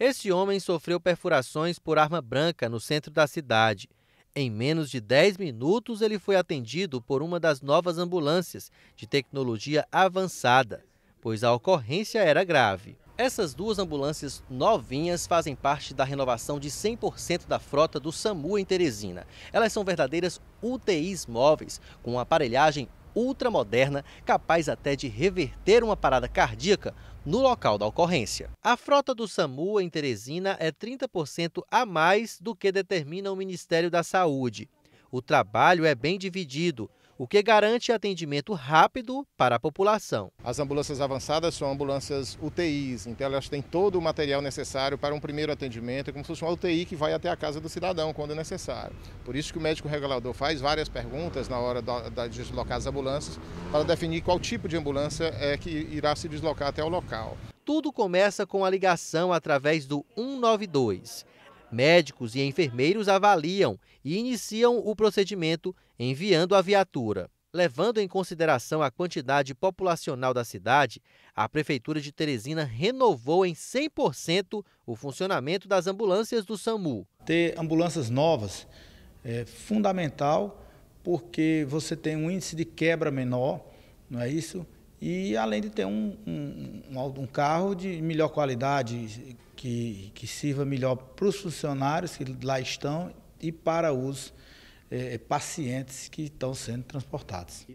Este homem sofreu perfurações por arma branca no centro da cidade. Em menos de 10 minutos, ele foi atendido por uma das novas ambulâncias de tecnologia avançada, pois a ocorrência era grave. Essas duas ambulâncias novinhas fazem parte da renovação de 100% da frota do SAMU em Teresina. Elas são verdadeiras UTIs móveis, com aparelhagem ultramoderna, capaz até de reverter uma parada cardíaca no local da ocorrência. A frota do SAMU em Teresina é 30% a mais do que determina o Ministério da Saúde. O trabalho é bem dividido o que garante atendimento rápido para a população. As ambulâncias avançadas são ambulâncias UTIs, então elas têm todo o material necessário para um primeiro atendimento, é como se fosse uma UTI que vai até a casa do cidadão quando necessário. Por isso que o médico regulador faz várias perguntas na hora de deslocar as ambulâncias para definir qual tipo de ambulância é que irá se deslocar até o local. Tudo começa com a ligação através do 192. Médicos e enfermeiros avaliam e iniciam o procedimento enviando a viatura. Levando em consideração a quantidade populacional da cidade, a Prefeitura de Teresina renovou em 100% o funcionamento das ambulâncias do SAMU. Ter ambulâncias novas é fundamental porque você tem um índice de quebra menor, não é isso? E além de ter um, um, um carro de melhor qualidade, que, que sirva melhor para os funcionários que lá estão e para os eh, pacientes que estão sendo transportados.